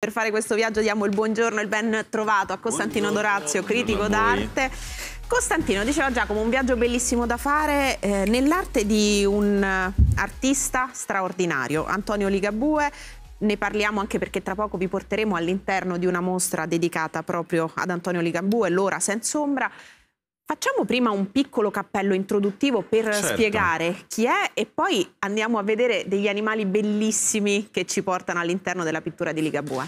Per fare questo viaggio diamo il buongiorno e il ben trovato a Costantino buongiorno, Dorazio, critico d'arte. Costantino, diceva Giacomo, un viaggio bellissimo da fare eh, nell'arte di un artista straordinario, Antonio Ligabue. Ne parliamo anche perché tra poco vi porteremo all'interno di una mostra dedicata proprio ad Antonio Ligabue, L'ora senza ombra. Facciamo prima un piccolo cappello introduttivo per certo. spiegare chi è e poi andiamo a vedere degli animali bellissimi che ci portano all'interno della pittura di Ligabue.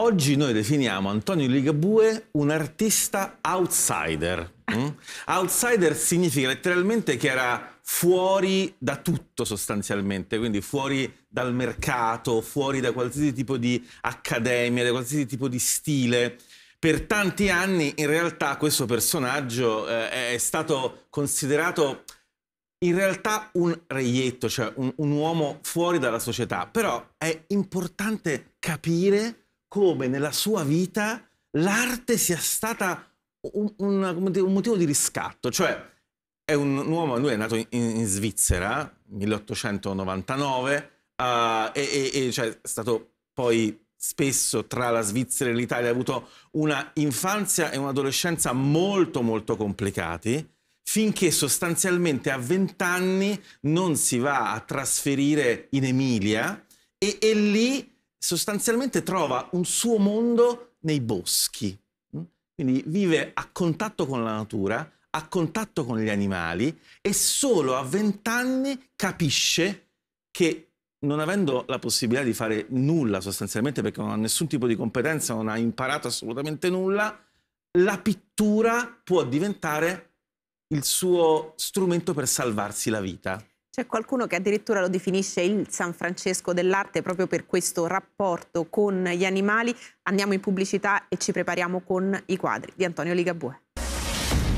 Oggi noi definiamo Antonio Ligabue un artista outsider. Ah. Mm? outsider significa letteralmente che era fuori da tutto sostanzialmente, quindi fuori dal mercato, fuori da qualsiasi tipo di accademia, da qualsiasi tipo di stile per tanti anni in realtà questo personaggio eh, è stato considerato in realtà un reietto, cioè un, un, uomo fuori dalla società, però è importante capire come nella sua vita l'arte sia stata un, un, un, motivo di riscatto, cioè è un, uomo, lui è nato in, in Svizzera, 1899, uh, eh, e, e, e cioè, è stato poi spesso tra la Svizzera e l'Italia, ha avuto una infanzia e un'adolescenza molto molto complicati, finché sostanzialmente a 20 anni non si va a trasferire in Emilia e, e lì sostanzialmente trova un suo mondo nei boschi. Quindi vive a contatto con la natura, a contatto con gli animali e solo a 20 anni capisce che non avendo la possibilità di fare nulla sostanzialmente perché non ha nessun tipo di competenza, non ha imparato assolutamente nulla, la pittura può diventare il suo strumento per salvarsi la vita. C'è qualcuno che addirittura lo definisce il San Francesco dell'arte proprio per questo rapporto con gli animali. Andiamo in pubblicità e ci prepariamo con i quadri di Antonio Ligabue.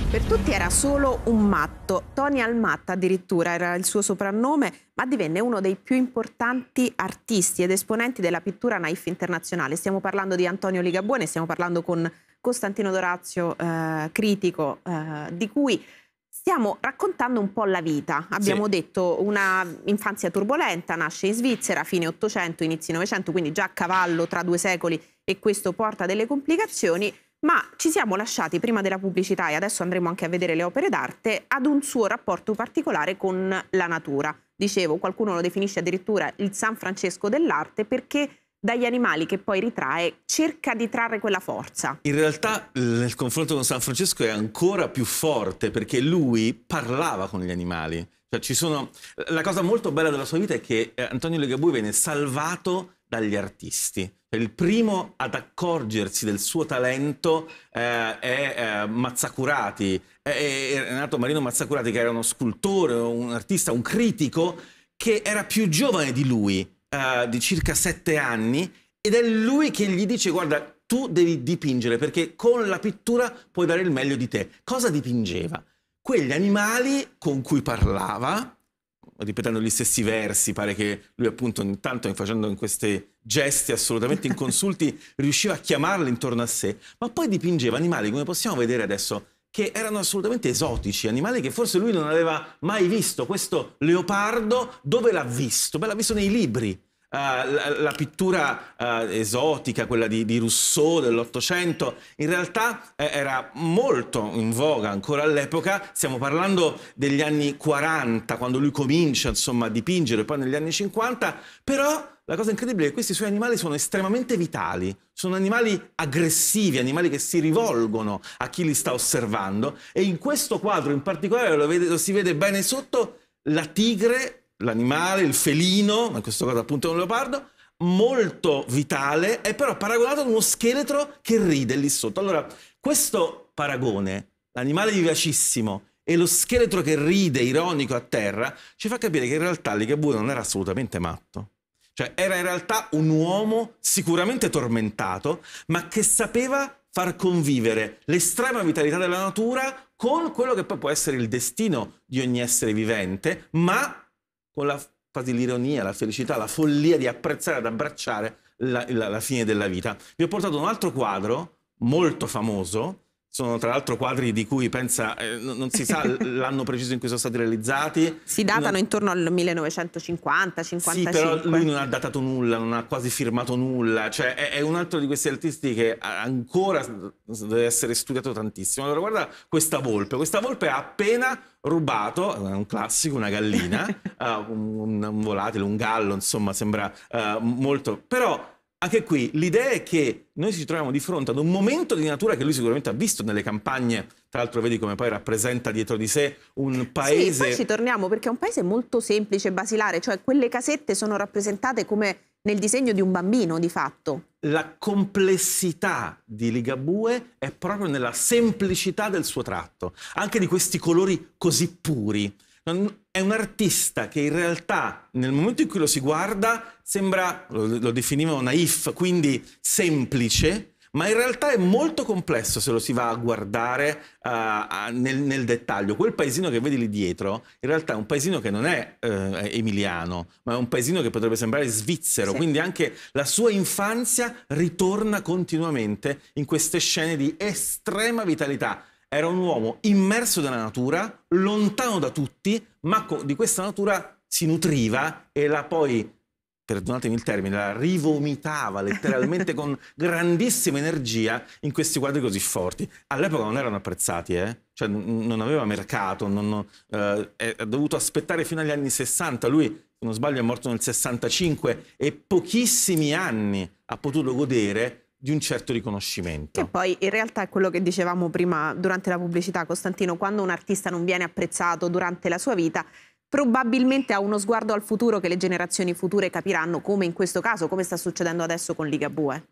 Per tutti era solo un matto, Tony Almatta addirittura era il suo soprannome, ma divenne uno dei più importanti artisti ed esponenti della pittura naif internazionale. Stiamo parlando di Antonio Ligabuone, stiamo parlando con Costantino Dorazio, eh, critico, eh, di cui stiamo raccontando un po' la vita. Abbiamo sì. detto una infanzia turbolenta, nasce in Svizzera, fine 800, inizi 900, quindi già a cavallo tra due secoli e questo porta delle complicazioni ma ci siamo lasciati prima della pubblicità e adesso andremo anche a vedere le opere d'arte ad un suo rapporto particolare con la natura. Dicevo, qualcuno lo definisce addirittura il San Francesco dell'arte perché dagli animali che poi ritrae cerca di trarre quella forza. In realtà il confronto con San Francesco è ancora più forte perché lui parlava con gli animali. Cioè, sono... La cosa molto bella della sua vita è che eh, Antonio Legabui venne salvato dagli artisti. Cioè, il primo ad accorgersi del suo talento eh, è eh, Mazzacurati, è, è Renato Marino Mazzacurati che era uno scultore, un artista, un critico che era più giovane di lui, eh, di circa sette anni, ed è lui che gli dice guarda tu devi dipingere perché con la pittura puoi dare il meglio di te. Cosa dipingeva? Quegli animali con cui parlava, ripetendo gli stessi versi, pare che lui appunto intanto facendo in questi gesti assolutamente inconsulti riusciva a chiamarli intorno a sé, ma poi dipingeva animali come possiamo vedere adesso che erano assolutamente esotici, animali che forse lui non aveva mai visto. Questo leopardo dove l'ha visto? Beh, l'ha visto nei libri, Uh, la, la, pittura uh, esotica, quella di, di Rousseau dell'Ottocento, in realtà eh, era molto in voga ancora all'epoca. Stiamo parlando degli anni 40, quando lui comincia insomma, a dipingere, poi negli anni 50, però la cosa incredibile è che questi suoi animali sono estremamente vitali, sono animali aggressivi, animali che si rivolgono a chi li sta osservando e in questo quadro in particolare lo, vede, lo si vede bene sotto la tigre l'animale, il felino, ma in questo caso appunto è un leopardo, molto vitale, è però paragonato ad uno scheletro che ride lì sotto. Allora, questo paragone, l'animale vivacissimo e lo scheletro che ride ironico a terra, ci fa capire che in realtà Ligabue non era assolutamente matto. Cioè, era in realtà un uomo sicuramente tormentato, ma che sapeva far convivere l'estrema vitalità della natura con quello che poi può essere il destino di ogni essere vivente, ma con la, quasi l'ironia, la felicità, la follia di apprezzare, ad abbracciare la, la, la fine della vita. Vi ho portato un altro quadro molto famoso sono tra l'altro quadri di cui pensa, eh, non si sa l'anno preciso in cui sono stati realizzati. Si datano non... intorno al 1950, 55. Sì, però lui non ha datato nulla, non ha quasi firmato nulla. Cioè è, è un altro di questi artisti che ancora deve essere studiato tantissimo. Allora guarda questa volpe. Questa volpe ha appena rubato, è un classico, una gallina, uh, un, un, volatile, un gallo, insomma sembra uh, molto... Però anche qui l'idea è che noi ci troviamo di fronte ad un momento di natura che lui sicuramente ha visto nelle campagne, tra l'altro vedi come poi rappresenta dietro di sé un paese... Sì, poi ci torniamo perché è un paese molto semplice, basilare, cioè quelle casette sono rappresentate come nel disegno di un bambino di fatto. La complessità di Ligabue è proprio nella semplicità del suo tratto, anche di questi colori così puri è un artista che in realtà nel momento in cui lo si guarda sembra, lo, lo definiva naif, quindi semplice, ma in realtà è molto complesso se lo si va a guardare uh, nel, nel, dettaglio. Quel paesino che vedi lì dietro, in realtà è un paesino che non è uh, emiliano, ma è un paesino che potrebbe sembrare svizzero, sì. quindi anche la sua infanzia ritorna continuamente in queste scene di estrema vitalità era un uomo immerso nella natura, lontano da tutti, ma di questa natura si nutriva e la poi, perdonatemi il termine, la rivomitava letteralmente con grandissima energia in questi quadri così forti. All'epoca non erano apprezzati, eh? cioè, non aveva mercato, non, eh, è dovuto aspettare fino agli anni 60, lui se non sbaglio è morto nel 65 e pochissimi anni ha potuto godere di un certo riconoscimento. E poi in realtà è quello che dicevamo prima durante la pubblicità, Costantino, quando un artista non viene apprezzato durante la sua vita, probabilmente ha uno sguardo al futuro che le generazioni future capiranno, come in questo caso, come sta succedendo adesso con Ligabue.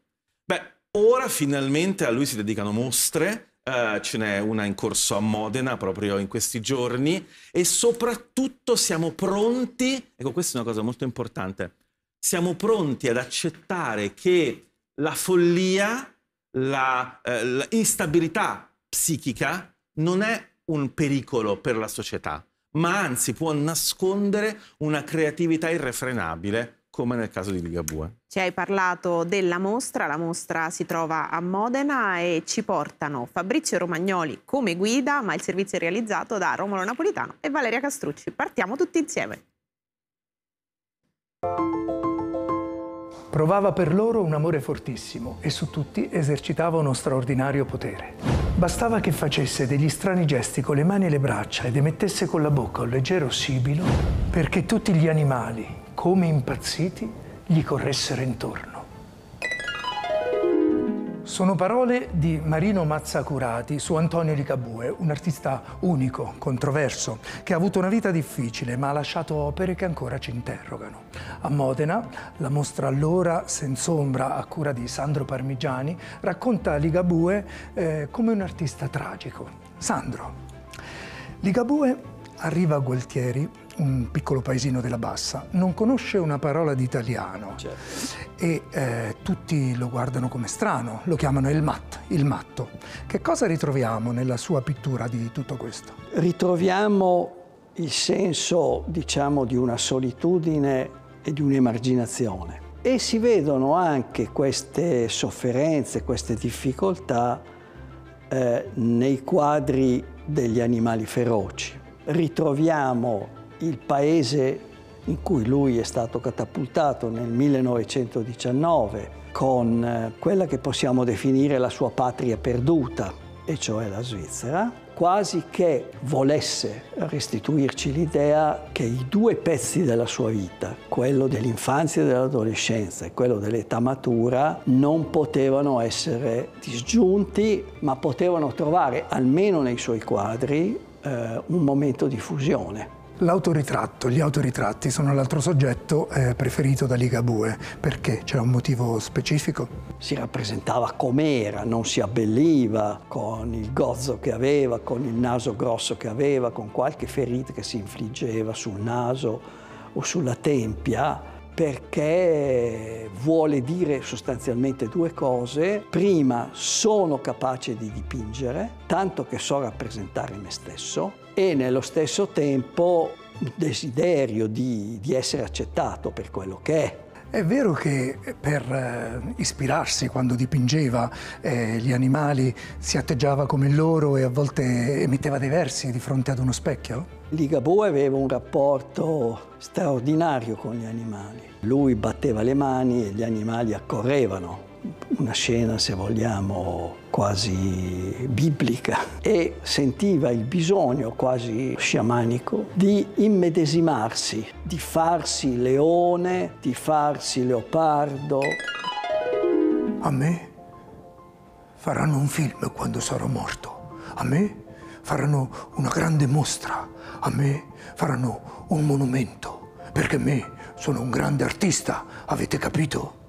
Beh, ora finalmente a lui si dedicano mostre, Uh, ce n'è una in corso a Modena proprio in questi giorni e soprattutto siamo pronti, ecco questa è una cosa molto importante, siamo pronti ad accettare che la follia, la, eh, l'instabilità psichica non è un pericolo per la società, ma anzi può nascondere una creatività irrefrenabile come nel caso di Ligabue. Ci hai parlato della mostra, la mostra si trova a Modena e ci portano Fabrizio Romagnoli come guida, ma il servizio è realizzato da Romolo Napolitano e Valeria Castrucci. Partiamo tutti insieme. Provava per loro un amore fortissimo e su tutti esercitava uno straordinario potere. Bastava che facesse degli strani gesti con le mani e le braccia ed emettesse con la bocca un leggero sibilo perché tutti gli animali, come impazziti, gli corressero intorno. Sono parole di Marino Mazzacurati su Antonio Ligabue, un artista unico, controverso, che ha avuto una vita difficile ma ha lasciato opere che ancora ci interrogano. A Modena, la mostra Allora senz'ombra a cura di Sandro Parmigiani racconta Ligabue eh, come un artista tragico. Sandro. Ligabue arriva a Gualtieri un piccolo paesino della Bassa, non conosce una parola di italiano certo. e eh, tutti lo guardano come strano, lo chiamano il mat, il matto. Che cosa ritroviamo nella sua pittura di tutto questo? Ritroviamo il senso, diciamo, di una solitudine e di un'emarginazione. E si vedono anche queste sofferenze, queste difficoltà eh, nei quadri degli animali feroci ritroviamo il paese in cui lui è stato catapultato nel 1919 con eh, quella che possiamo definire la sua patria perduta, e cioè la Svizzera, quasi che volesse restituirci l'idea che i due pezzi della sua vita, quello dell'infanzia e dell'adolescenza e quello dell'età matura, non potevano essere disgiunti, ma potevano trovare, almeno nei suoi quadri, eh, un momento di fusione. L'autoritratto, gli autoritratti sono l'altro soggetto eh, preferito da Ligabue. Perché? C'è un motivo specifico? Si rappresentava com'era, non si abbelliva con il gozzo che aveva, con il naso grosso che aveva, con qualche ferita che si infliggeva sul naso o sulla tempia perché vuole dire sostanzialmente due cose. Prima, sono capace di dipingere, tanto che so rappresentare me stesso, e nello stesso tempo desiderio di, di essere accettato per quello che è è vero che per eh, ispirarsi quando dipingeva eh, gli animali si atteggiava come loro e a volte emetteva dei versi di fronte ad uno specchio? Ligabue aveva un rapporto straordinario con gli animali. Lui batteva le mani e gli animali accorrevano una scena, se vogliamo, quasi biblica e sentiva il bisogno quasi sciamanico di immedesimarsi, di farsi leone, di farsi leopardo. A me faranno un film quando sarò morto, a me faranno una grande mostra, a me faranno un monumento, perché me sono un grande artista, avete capito?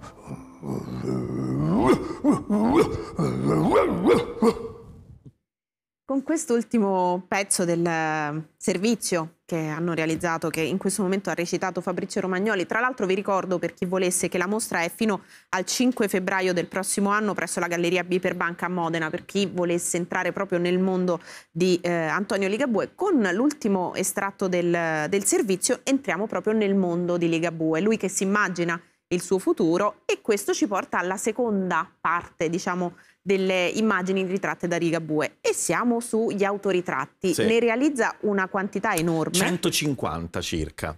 Con quest'ultimo pezzo del servizio che hanno realizzato, che in questo momento ha recitato Fabrizio Romagnoli, tra l'altro vi ricordo per chi volesse che la mostra è fino al 5 febbraio del prossimo anno presso la Galleria Biperbanca a Modena, per chi volesse entrare proprio nel mondo di eh, Antonio Ligabue. Con l'ultimo estratto del, del servizio entriamo proprio nel mondo di Ligabue, lui che si immagina il suo futuro e questo ci porta alla seconda parte, diciamo, delle immagini ritratte da Rigabue e siamo sugli autoritratti. Sì. Ne realizza una quantità enorme. 150 circa.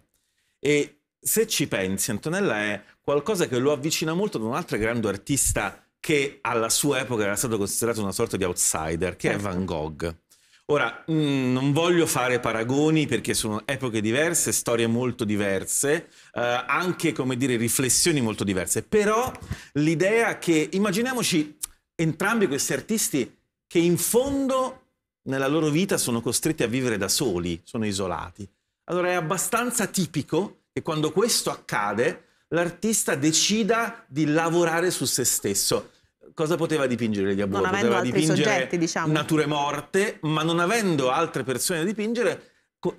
E se ci pensi, Antonella è qualcosa che lo avvicina molto ad un altro grande artista che alla sua epoca era stato considerato una sorta di outsider, che certo. è Van Gogh. Ora, mh, mm, non voglio fare paragoni perché sono epoche diverse, storie molto diverse, eh, anche, come dire, riflessioni molto diverse, però l'idea che, immaginiamoci entrambi questi artisti che in fondo nella loro vita sono costretti a vivere da soli, sono isolati. Allora è abbastanza tipico che quando questo accade l'artista decida di lavorare su se stesso cosa poteva dipingere Ligabue? Non poteva dipingere soggetti, diciamo. nature morte, ma non avendo altre persone da dipingere,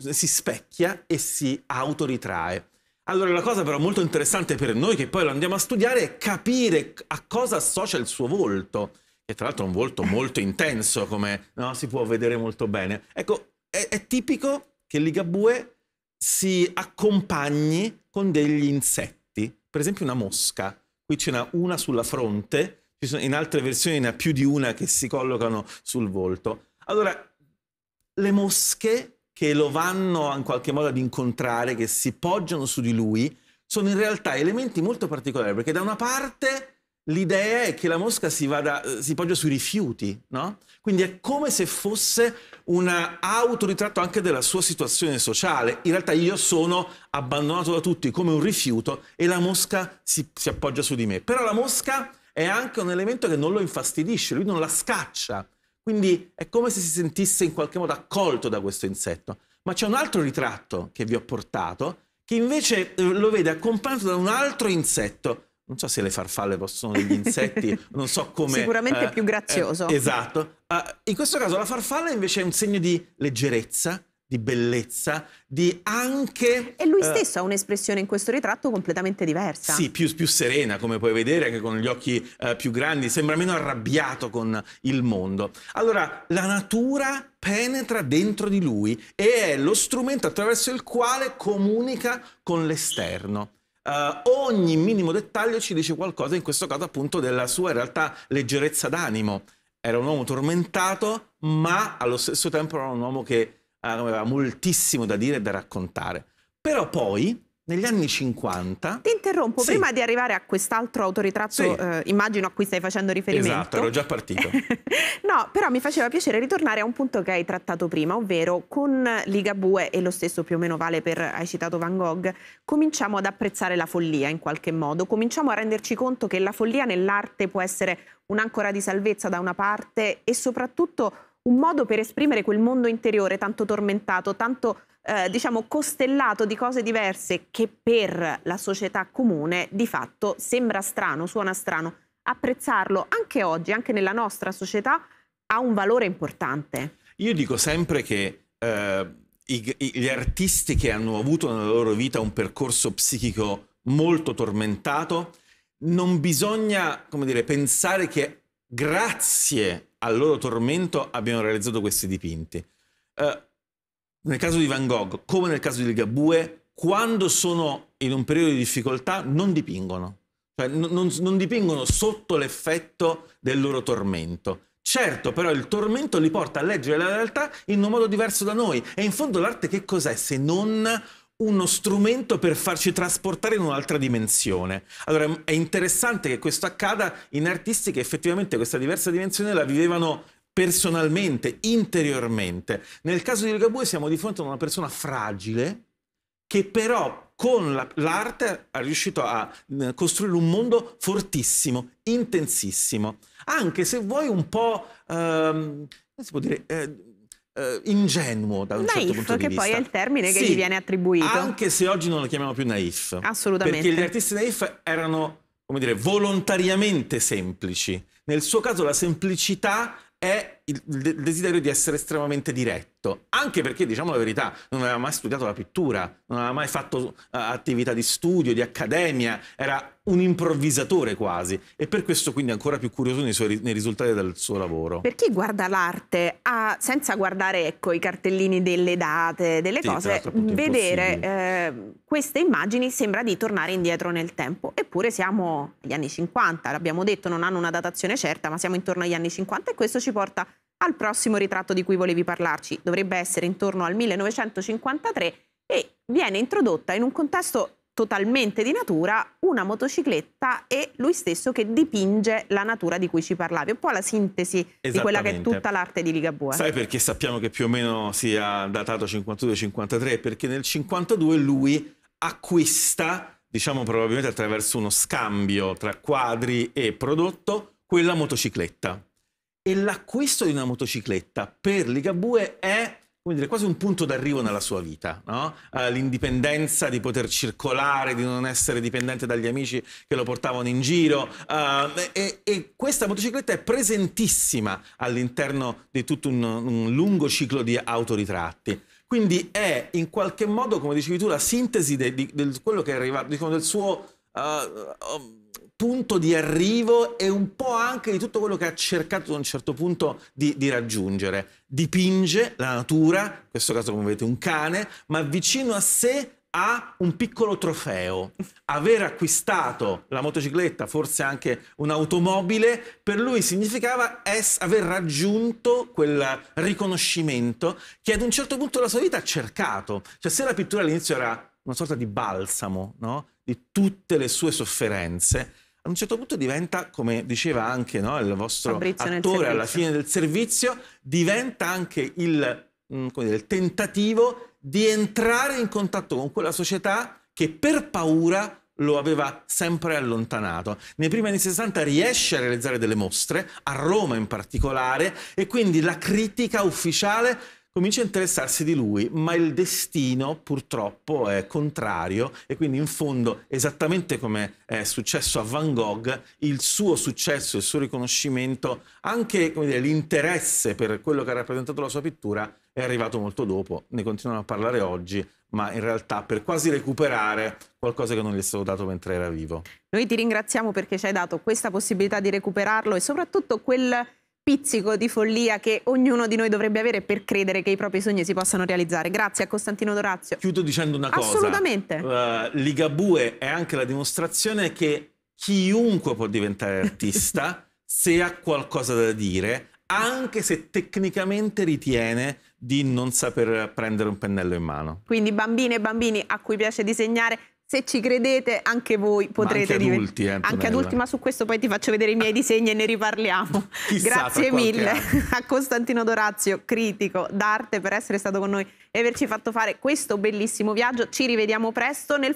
si specchia e si autoritrae. Allora, la cosa però molto interessante per noi che poi lo andiamo a studiare è capire a cosa associa il suo volto, che tra l'altro è un volto molto intenso, come no, si può vedere molto bene. Ecco, è, è tipico che Ligabue si accompagni con degli insetti, per esempio una mosca. Qui ce n'è una sulla fronte ci sono, in altre versioni ne ha più di una che si collocano sul volto. Allora, le mosche che lo vanno in qualche modo ad incontrare, che si poggiano su di lui, sono in realtà elementi molto particolari, perché da una parte l'idea è che la mosca si, vada, eh, si poggia sui rifiuti, no? Quindi è come se fosse un autoritratto anche della sua situazione sociale. In realtà io sono abbandonato da tutti come un rifiuto e la mosca si, si appoggia su di me. Però la mosca è anche un elemento che non lo infastidisce, lui non la scaccia. Quindi è come se si sentisse in qualche modo accolto da questo insetto. Ma c'è un altro ritratto che vi ho portato, che invece eh, lo vede accompagnato da un altro insetto. Non so se le farfalle possono degli insetti, non so come... Sicuramente eh, più grazioso. Eh, esatto. Eh, in questo caso la farfalla invece è un segno di leggerezza, di bellezza, di anche... E lui eh, stesso uh, ha un'espressione in questo ritratto completamente diversa. Sì, più, più serena, come puoi vedere, che con gli occhi uh, più grandi, sembra meno arrabbiato con il mondo. Allora, la natura penetra dentro di lui e è lo strumento attraverso il quale comunica con l'esterno. Uh, ogni minimo dettaglio ci dice qualcosa, in questo caso appunto della sua in realtà leggerezza d'animo. Era un uomo tormentato, ma allo stesso tempo era un uomo che Ah, aveva moltissimo da dire e da raccontare. Però poi, negli anni 50... Ti interrompo, sì. prima di arrivare a quest'altro autoritratto, sì. eh, immagino a cui stai facendo riferimento. Esatto, ero già partito. no, però mi faceva piacere ritornare a un punto che hai trattato prima, ovvero con Ligabue, e lo stesso più o meno vale per, hai citato Van Gogh, cominciamo ad apprezzare la follia in qualche modo, cominciamo a renderci conto che la follia nell'arte può essere un'ancora di salvezza da una parte e soprattutto un modo per esprimere quel mondo interiore tanto tormentato, tanto eh, diciamo costellato di cose diverse che per la società comune di fatto sembra strano, suona strano. Apprezzarlo anche oggi, anche nella nostra società, ha un valore importante. Io dico sempre che eh, i, gli artisti che hanno avuto nella loro vita un percorso psichico molto tormentato, non bisogna, come dire, pensare che grazie al loro tormento abbiano realizzato questi dipinti. Eh, nel caso di Van Gogh, come nel caso di Ligabue, quando sono in un periodo di difficoltà non dipingono, cioè non, non dipingono sotto l'effetto del loro tormento. Certo, però il tormento li porta a leggere la realtà in un modo diverso da noi. E in fondo l'arte che cos'è se non uno strumento per farci trasportare in un'altra dimensione. Allora è interessante che questo accada in artisti che effettivamente questa diversa dimensione la vivevano personalmente, interiormente. Nel caso di Ligabue siamo di fronte a una persona fragile che però con l'arte ha riuscito a costruire un mondo fortissimo, intensissimo, anche se vuoi un po'... Ehm, come si può dire? Eh, eh, ingenuo da un certo naif, certo punto di vista. che poi è il termine che gli viene attribuito. Anche se oggi non lo chiamiamo più naif. Assolutamente. Perché gli artisti naif erano, come dire, volontariamente semplici. Nel suo caso la semplicità è il, il, desiderio di essere estremamente diretto, anche perché, diciamo la verità, non aveva mai studiato la pittura, non aveva mai fatto uh, attività di studio, di accademia, era un improvvisatore quasi e per questo quindi ancora più curioso nei, suoi, nei risultati del suo lavoro. Per chi guarda l'arte ah, senza guardare ecco, i cartellini delle date, delle sì, cose, vedere eh, queste immagini sembra di tornare indietro nel tempo, eppure siamo agli anni 50, l'abbiamo detto, non hanno una datazione certa, ma siamo intorno agli anni 50 e questo ci porta al prossimo ritratto di cui volevi parlarci. Dovrebbe essere intorno al 1953 e viene introdotta in un contesto totalmente di natura una motocicletta e lui stesso che dipinge la natura di cui ci parlavi, un po' la sintesi di quella che è tutta l'arte di Ligabue. Sai perché sappiamo che più o meno sia datato 52-53? Perché nel 52 lui acquista, diciamo probabilmente attraverso uno scambio tra quadri e prodotto, quella motocicletta e l'acquisto di una motocicletta per Ligabue è dire, quasi un punto d'arrivo nella sua vita, no? Eh, l'indipendenza di poter circolare, di non essere dipendente dagli amici che lo portavano in giro eh, e, e, questa motocicletta è presentissima all'interno di tutto un, un lungo ciclo di autoritratti. Quindi è in qualche modo, come dicevi tu, la sintesi di, quello che è arrivato, diciamo, del suo eh, um, punto di arrivo e un po' anche di tutto quello che ha cercato ad un certo punto di, di raggiungere. Dipinge la natura, in questo caso come vedete un cane, ma vicino a sé ha un piccolo trofeo. Aver acquistato la motocicletta, forse anche un'automobile, per lui significava aver raggiunto quel riconoscimento che ad un certo punto della sua vita ha cercato. Cioè se la pittura all'inizio era una sorta di balsamo, no? di tutte le sue sofferenze, a un certo punto diventa, come diceva anche no, il vostro Fabrizio attore alla fine del servizio, diventa anche il, mm, dire, il tentativo di entrare in contatto con quella società che per paura lo aveva sempre allontanato. Nei primi anni 60 riesce a realizzare delle mostre, a Roma in particolare, e quindi la critica ufficiale comincia a interessarsi di lui, ma il destino purtroppo è contrario e quindi in fondo, esattamente come è successo a Van Gogh, il suo successo, il suo riconoscimento, anche l'interesse per quello che ha rappresentato la sua pittura è arrivato molto dopo, ne continuano a parlare oggi, ma in realtà per quasi recuperare qualcosa che non gli è stato dato mentre era vivo. Noi ti ringraziamo perché ci hai dato questa possibilità di recuperarlo e soprattutto quel pizzico di follia che ognuno di noi dovrebbe avere per credere che i propri sogni si possano realizzare. Grazie a Costantino Dorazio. Chiudo dicendo una cosa. Assolutamente. Uh, Ligabue è anche la dimostrazione che chiunque può diventare artista se ha qualcosa da dire, anche se tecnicamente ritiene di non saper prendere un pennello in mano. Quindi bambine e bambini a cui piace disegnare, se ci credete anche voi potrete ma anche adulti, eh, anche adulti ma su questo poi ti faccio vedere i miei disegni e ne riparliamo Chissà, grazie mille a Costantino Dorazio critico d'arte per essere stato con noi e averci fatto fare questo bellissimo viaggio ci rivediamo presto nel